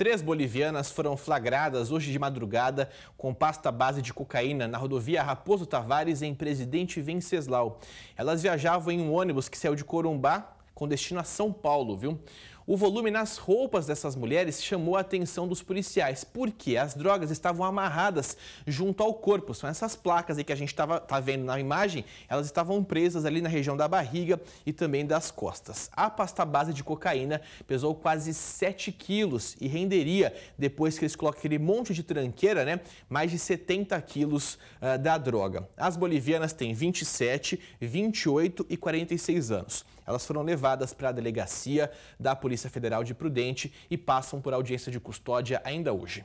Três bolivianas foram flagradas hoje de madrugada com pasta base de cocaína na rodovia Raposo Tavares, em Presidente Venceslau. Elas viajavam em um ônibus que saiu de Corumbá com destino a São Paulo, viu? O volume nas roupas dessas mulheres chamou a atenção dos policiais, porque as drogas estavam amarradas junto ao corpo. São essas placas aí que a gente estava tá vendo na imagem, elas estavam presas ali na região da barriga e também das costas. A pasta base de cocaína pesou quase 7 quilos e renderia, depois que eles colocam aquele monte de tranqueira, né, mais de 70 quilos uh, da droga. As bolivianas têm 27, 28 e 46 anos. Elas foram levadas para a delegacia da polícia Polícia Federal de Prudente e passam por audiência de custódia ainda hoje.